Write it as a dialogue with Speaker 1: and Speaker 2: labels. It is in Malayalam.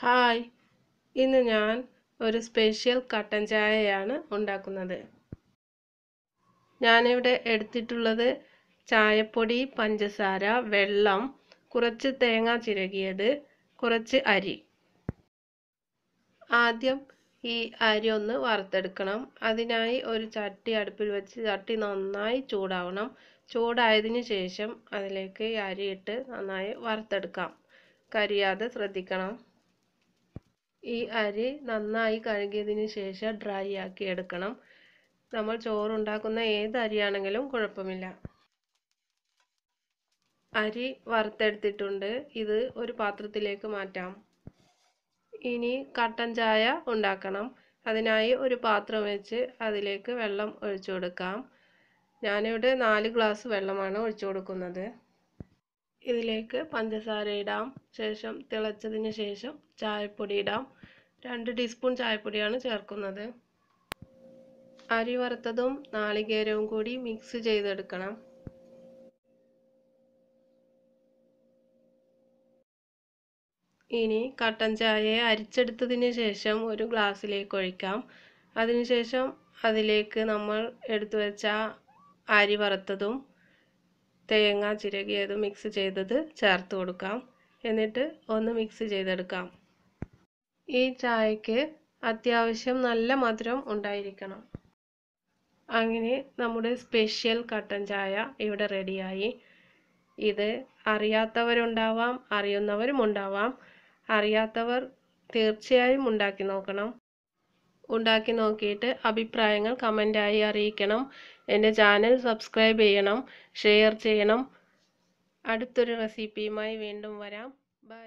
Speaker 1: ഹായ് ഇന്ന് ഞാൻ ഒരു സ്പെഷ്യൽ കട്ടൻ ചായയാണ് ഉണ്ടാക്കുന്നത് ഞാനിവിടെ എടുത്തിട്ടുള്ളത് ചായപ്പൊടി പഞ്ചസാര വെള്ളം കുറച്ച് തേങ്ങ ചിരകിയത് കുറച്ച് അരി ആദ്യം ഈ അരി ഒന്ന് വറുത്തെടുക്കണം അതിനായി ഒരു ചട്ടി അടുപ്പിൽ വെച്ച് ചട്ടി നന്നായി ചൂടാവണം ചൂടായതിനു ശേഷം അതിലേക്ക് അരിയിട്ട് അരി ഇട്ട് നന്നായി വറുത്തെടുക്കാം കരിയാതെ ശ്രദ്ധിക്കണം ഈ അരി നന്നായി കഴുകിയതിന് ശേഷം ഡ്രൈ ആക്കി എടുക്കണം നമ്മൾ ചോറുണ്ടാക്കുന്ന ഏത് അരിയാണെങ്കിലും കുഴപ്പമില്ല അരി വറുത്തെടുത്തിട്ടുണ്ട് ഇത് ഒരു പാത്രത്തിലേക്ക് മാറ്റാം ഇനി കട്ടൻ ചായ ഉണ്ടാക്കണം അതിനായി ഒരു പാത്രം വെച്ച് അതിലേക്ക് വെള്ളം ഒഴിച്ചു കൊടുക്കാം ഞാനിവിടെ നാല് ഗ്ലാസ് വെള്ളമാണ് ഒഴിച്ചു കൊടുക്കുന്നത് ഇതിലേക്ക് പഞ്ചസാര ഇടാം ശേഷം തിളച്ചതിന് ശേഷം ചായപ്പൊടി ഇടാം രണ്ട് ടീസ്പൂൺ ചായപ്പൊടിയാണ് ചേർക്കുന്നത് അരി വറുത്തതും നാളികേരവും കൂടി മിക്സ് ചെയ്തെടുക്കണം ഇനി കട്ടൻ ചായയെ അരിച്ചെടുത്തതിന് ശേഷം ഒരു ഗ്ലാസ്സിലേക്ക് ഒഴിക്കാം അതിനുശേഷം അതിലേക്ക് നമ്മൾ എടുത്തു വെച്ച അരി വറുത്തതും തേങ്ങ ചിരകിയത് മിക്സ് ചെയ്തത് ചേർത്ത് കൊടുക്കാം എന്നിട്ട് ഒന്ന് മിക്സ് ചെയ്തെടുക്കാം ഈ ചായക്ക് അത്യാവശ്യം നല്ല മധുരം ഉണ്ടായിരിക്കണം അങ്ങനെ നമ്മുടെ സ്പെഷ്യൽ കട്ടൻ ചായ ഇവിടെ റെഡിയായി ഇത് അറിയാത്തവരുണ്ടാവാം അറിയുന്നവരും ഉണ്ടാവാം അറിയാത്തവർ തീർച്ചയായും ഉണ്ടാക്കി നോക്കണം ഉണ്ടാക്കി നോക്കിയിട്ട് അഭിപ്രായങ്ങൾ കമൻ്റായി അറിയിക്കണം എൻ്റെ ചാനൽ സബ്സ്ക്രൈബ് ചെയ്യണം ഷെയർ ചെയ്യണം അടുത്തൊരു റെസിപ്പിയുമായി വീണ്ടും വരാം ബൈ